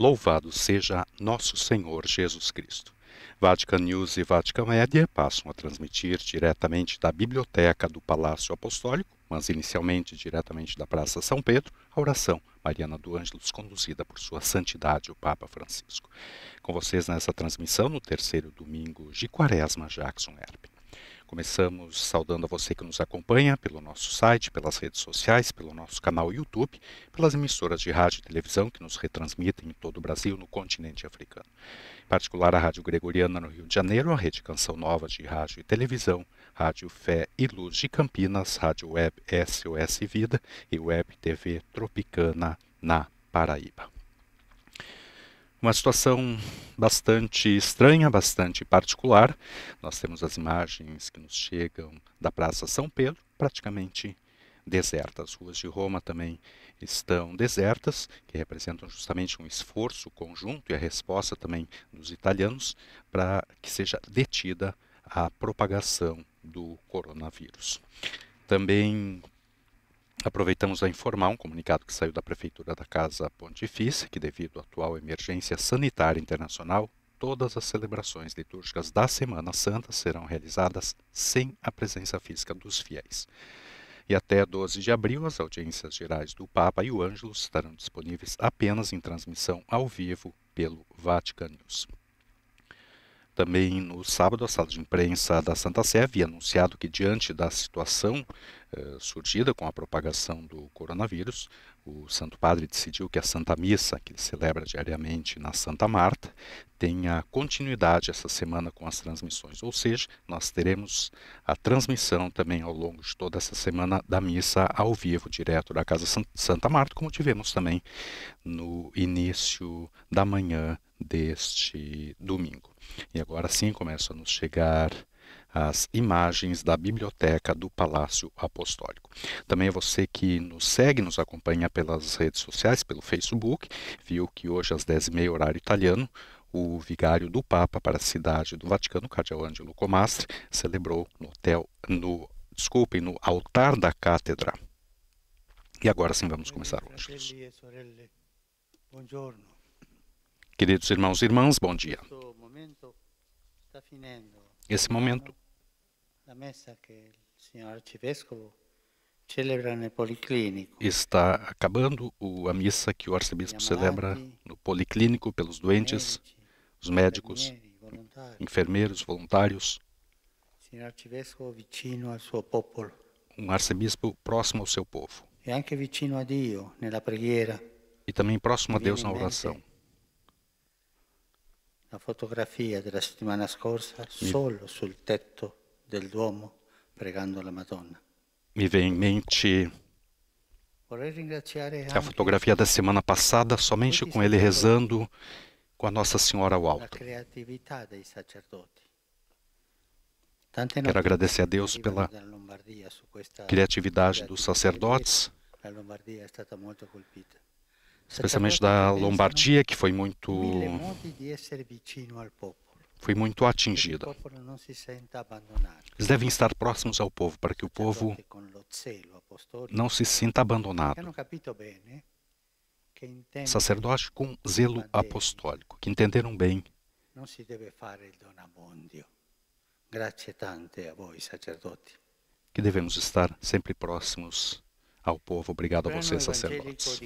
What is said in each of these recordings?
Louvado seja nosso Senhor Jesus Cristo. Vatican News e Vatican Media passam a transmitir diretamente da biblioteca do Palácio Apostólico, mas inicialmente diretamente da Praça São Pedro, a oração Mariana do Ângelos, conduzida por Sua Santidade o Papa Francisco. Com vocês nessa transmissão, no terceiro domingo de Quaresma, Jackson Herb. Começamos saudando a você que nos acompanha pelo nosso site, pelas redes sociais, pelo nosso canal YouTube, pelas emissoras de rádio e televisão que nos retransmitem em todo o Brasil, no continente africano. Em particular, a Rádio Gregoriana no Rio de Janeiro, a Rede Canção Nova de Rádio e Televisão, Rádio Fé e Luz de Campinas, Rádio Web SOS Vida e Web TV Tropicana na Paraíba. Uma situação bastante estranha, bastante particular. Nós temos as imagens que nos chegam da Praça São Pedro, praticamente deserta. As ruas de Roma também estão desertas, que representam justamente um esforço conjunto e a resposta também dos italianos para que seja detida a propagação do coronavírus. Também Aproveitamos a informar um comunicado que saiu da Prefeitura da Casa Pontifícia que, devido à atual emergência sanitária internacional, todas as celebrações litúrgicas da Semana Santa serão realizadas sem a presença física dos fiéis. E até 12 de abril, as audiências gerais do Papa e o Ângelo estarão disponíveis apenas em transmissão ao vivo pelo Vatican News. Também no sábado, a sala de imprensa da Santa Sé havia anunciado que, diante da situação eh, surgida com a propagação do coronavírus, o Santo Padre decidiu que a Santa Missa, que ele celebra diariamente na Santa Marta, tenha continuidade essa semana com as transmissões, ou seja, nós teremos a transmissão também ao longo de toda essa semana da missa ao vivo, direto da Casa Santa Marta, como tivemos também no início da manhã deste domingo. E agora sim começam a nos chegar as imagens da biblioteca do Palácio Apostólico. Também é você que nos segue, nos acompanha pelas redes sociais, pelo Facebook, viu que hoje às 10h30, horário italiano, o vigário do Papa para a cidade do Vaticano, Cardeal Angelo Comastri, celebrou no hotel, no, desculpem, no altar da cátedra. E agora sim vamos começar hoje. Queridos irmãos e irmãs, bom dia esse momento. Está acabando a missa que o arcebispo celebra no policlínico pelos doentes, os médicos, enfermeiros, voluntários. Um arcebispo próximo ao seu povo. E também próximo a Deus na oração. La fotografia della settimana scorsa Mi... solo sul tetto del Duomo pregando la Madonna. Mi vem em mente a fotografia da semana passada, somente com ele rezando com a Nossa Senhora ao alto. Quero agradecer a Deus pela criatividade dos sacerdotes especialmente da Lombardia, que foi muito foi muito atingida. Eles devem estar próximos ao povo para que o povo não se sinta abandonado. Né? Sacerdotes com zelo apostólico, que entenderam bem. Não se deve fazer o donabondio. Grazie tante a voi, Que devemos estar sempre próximos ao povo. Obrigado a você, sacerdotes.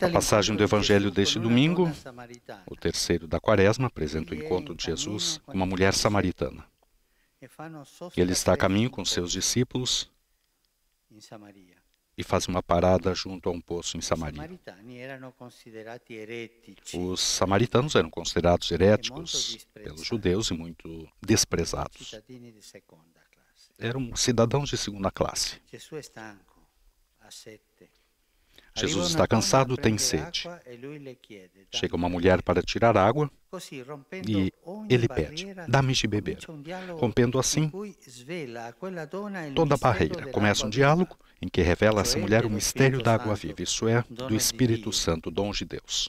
A passagem do Evangelho deste domingo, o terceiro da quaresma, apresenta o é encontro de Jesus com uma mulher samaritana. Ele está a caminho com seus discípulos e faz uma parada junto a um poço em Samaria. Os samaritanos eram considerados heréticos pelos judeus e muito desprezados eram cidadãos de segunda classe. Jesus está cansado, tem sede. Chega uma mulher para tirar água e ele pede: Dá-me de beber. Rompendo assim toda a barreira. Começa um diálogo em que revela a essa mulher o mistério da água viva, isso é, do Espírito Santo, dom de Deus.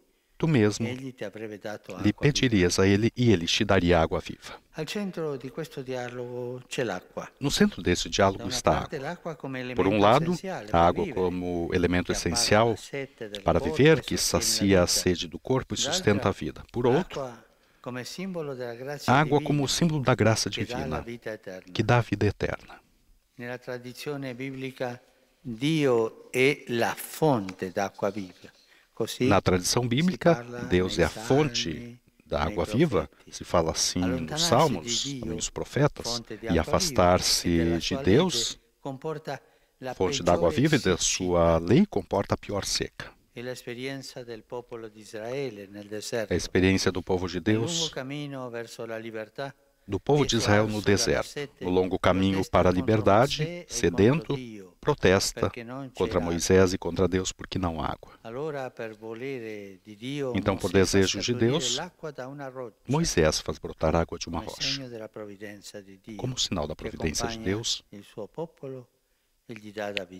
tu mesmo lhe pedirias a ele e ele te daria água viva. No centro desse diálogo está a água. Por um lado, a água como elemento essencial para viver, que sacia a sede do corpo e sustenta a vida. Por outro, a água como símbolo da graça divina, que dá a vida eterna. Na tradição bíblica, Dio é a fonte da água viva. Na tradição bíblica, Deus é a fonte da água viva, se fala assim nos Salmos, nos profetas, e afastar-se de Deus, fonte da água viva e da sua lei, comporta a pior seca. A experiência do povo de Deus do povo de Israel no deserto, no longo caminho para a liberdade, sedento, protesta contra Moisés e contra Deus porque não há água. Então, por desejo de Deus, Moisés faz brotar água de uma rocha. Como sinal da providência de Deus,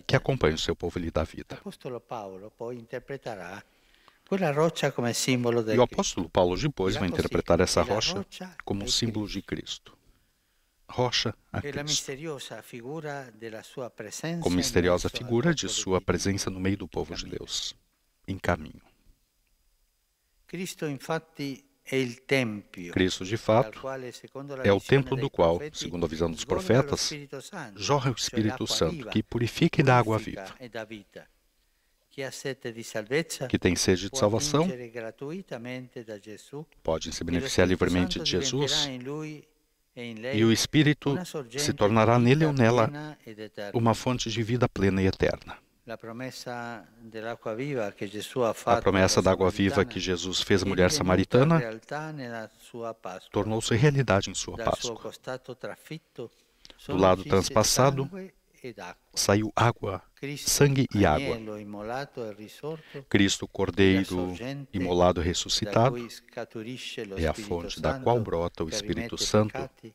que acompanha o seu povo e lhe dá vida. E o apóstolo Paulo depois vai interpretar essa rocha como símbolo de Cristo. Rocha a Cristo. Como misteriosa figura de sua presença no meio do povo de Deus, em caminho. Cristo, Cristo, de fato, é o templo do qual, segundo a visão dos profetas, jorra o Espírito Santo, que purifica e dá água viva que tem sede de salvação, pode se beneficiar livremente de Jesus e o Espírito se tornará nele ou nela uma fonte de vida plena e eterna. A promessa da água viva que Jesus fez à mulher samaritana tornou-se realidade em sua Páscoa. Do lado transpassado, saiu água, sangue e água. Cristo, Cordeiro imolado e ressuscitado, é a fonte da qual brota o Espírito Santo que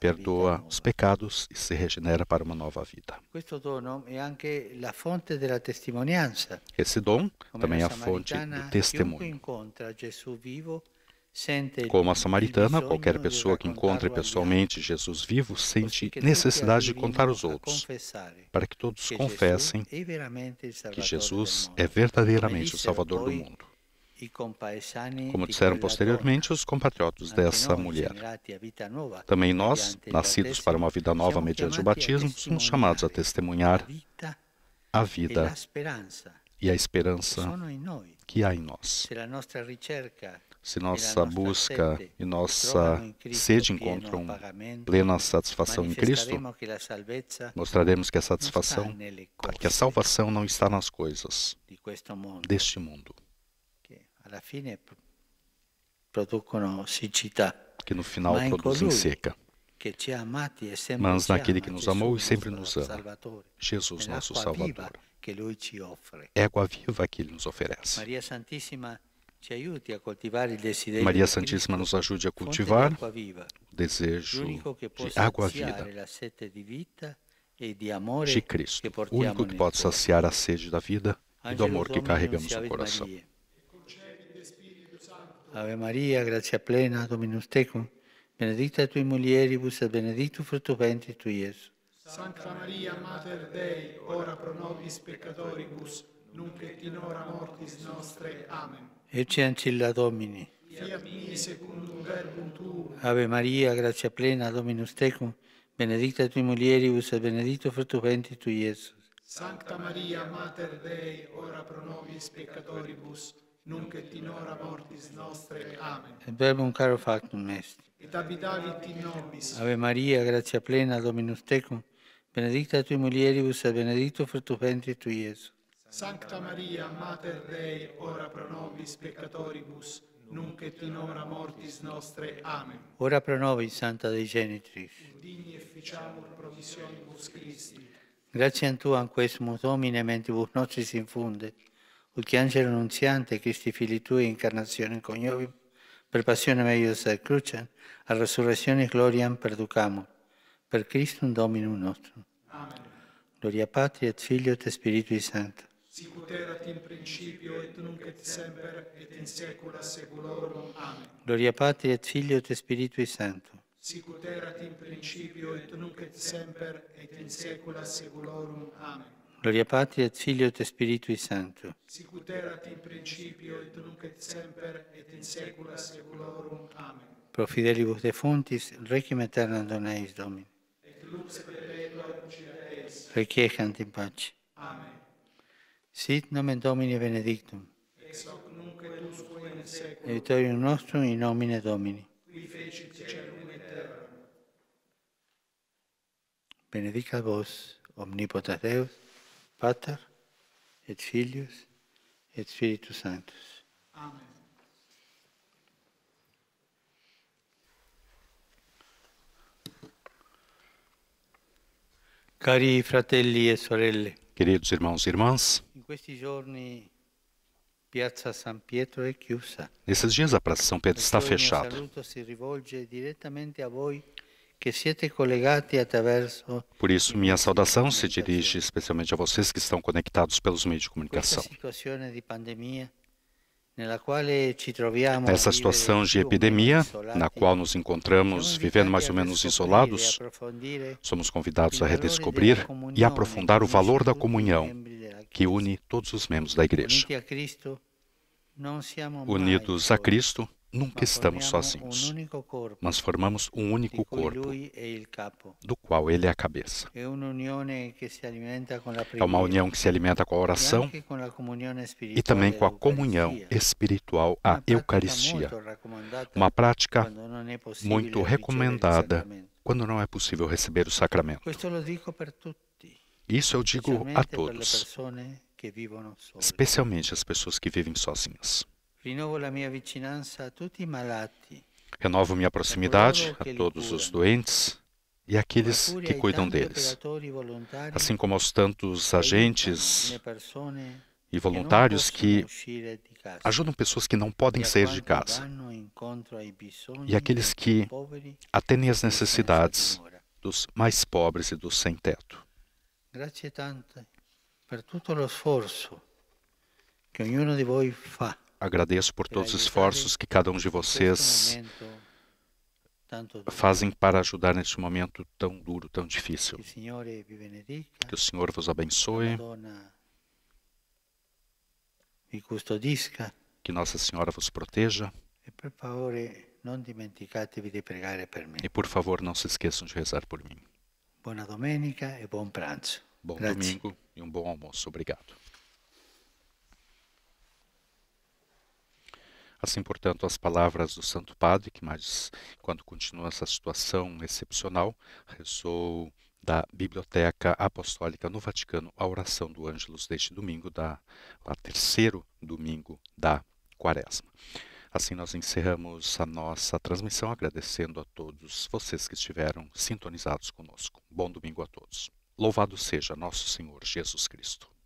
perdoa os pecados e se regenera para uma nova vida. Esse dom também é a fonte do testemunho. Como a samaritana, qualquer pessoa que encontre pessoalmente Jesus vivo sente necessidade de contar aos outros, para que todos confessem que Jesus é, é verdadeiramente o é Salvador do mundo. Como disseram posteriormente os compatriotas dessa mulher. Também nós, nascidos para uma vida nova mediante o batismo, somos chamados a testemunhar a vida e a esperança que há em nós. Se nossa busca e nossa sede é encontram plena satisfação em Cristo, mostraremos que a satisfação, que a salvação não está nas coisas deste mundo, que é no final produzem seca, mas naquele que nos amou e sempre nos ama, Jesus, nosso Salvador Égua viva que Ele nos oferece. Maria Santíssima, ci aiuti a coltivare il desiderio Maria Santíssima nos ajude a cultivar o desejo de água viva de Cristo, o único que pode saciar a sede da vida e do amor que carregamos no coração. Ave Maria, gracia plena, Dominus tecum, benedicta tui mulieribus et benedictus fructus ventris tui, Jesus. Santa Maria, Mater Dei, ora pro nobis peccatoribus, nunc et in ora mortis nostre. Amen. Ecce ancilla Domini. Fiat mi secundum verbum tuum. Ave Maria, grazia plena, Dominus tecum, benedicta tui mulieribus e benedicto frutto venti tui, Gesù. Santa Maria, Mater Dei, ora pro nobis peccatoribus, nunc et in ora mortis nostre. Amen. Et verbum caro factum est. Et abitavit in nobis. Ave Maria, grazia plena, Dominus tecum, benedicta tu mulieribus e benedetto frutto ventris tu Gesù. Sancta Maria, Mater Dei, ora pro nobis peccatoribus, nunc et in hora mortis nostre. Amen. Ora pro nobis, Santa Dei Genitris. Digni efficiamur promissionibus Christi. Grazie a Tu, anquesmus Domine, mentibus nostris infunde, ut angelo annunziante, Christi Fili Tui, incarnazione coniovi, per passione meius et crucem, a resurrezione gloriam perducamur per Cristo un Domino nostro. Amen. Gloria Patria, et Figlio et Spiritui Santo. Sicut in principio et nunc et semper et in secula saeculorum. Amen. Gloria Patria, et Figlio et Spiritui Santo. Sicut in principio et nunc et semper et in secula saeculorum. Amen. Gloria Patria, et Figlio et Spiritui Santo. Sicut in principio et nunc et semper et in secula saeculorum. Amen. Pro fidelibus defuntis, requiem aeternam eis Domini. Amen. Amen. Amen. Amen. Sit nomen Amen. Amen. Amen. Amen. nunc et Amen. Amen. Amen. Amen. Amen. in Amen. Amen. Amen. Amen. Amen. Amen. Amen. Amen. Amen. Amen. Amen. pater et filius et spiritus sanctus. Amen. Cari fratelli e sorelle. Queridos irmãos e irmãs. In questi giorni Piazza San Pietro è chiusa. Nesses dias a Praça São Pedro está fechada. Por isso, minha saudação se dirige especialmente a vocês que estão conectados pelos meios de comunicação. Nessa eh, situação de epidemia, na qual nos encontramos vivendo mais ou menos isolados, somos convidados a redescobrir e aprofundar o valor da comunhão que une todos os membros da Igreja. Unidos a Cristo, Nunca estamos sozinhos, mas formamos um único corpo, do qual ele é a cabeça. É uma união que se alimenta com a é oração e também com a comunhão espiritual, a Eucaristia. Uma prática é muito recomendada quando não é possível receber o sacramento. Isso eu digo a todos, especialmente as pessoas que vivem sozinhas. Renovo minha proximidade a todos os doentes e àqueles que cuidam deles, assim como aos tantos agentes e voluntários que ajudam pessoas que não podem sair de casa e aqueles que atendem às necessidades dos mais pobres e dos sem teto. Grazie por todo o esforço que cada um de vocês faz. Agradeço por todos os esforços que cada um de vocês fazem para ajudar neste momento tão duro, tão difícil. Que o Senhor é vos abençoe, que Nossa Senhora vos proteja. Eh, e por favor, não se esqueçam de rezar por mim. Boa domenica e bom pranzo. Bom Grazie. domingo e um bom almoço. Obrigado. Assim, portanto, as palavras do Santo Padre, que mais quando continua essa situação excepcional, rezou da Biblioteca Apostólica no Vaticano a oração do Ângelus deste domingo, da, da terceiro domingo da quaresma. Assim nós encerramos a nossa transmissão, agradecendo a todos vocês que estiveram sintonizados conosco. Bom domingo a todos. Louvado seja nosso Senhor Jesus Cristo.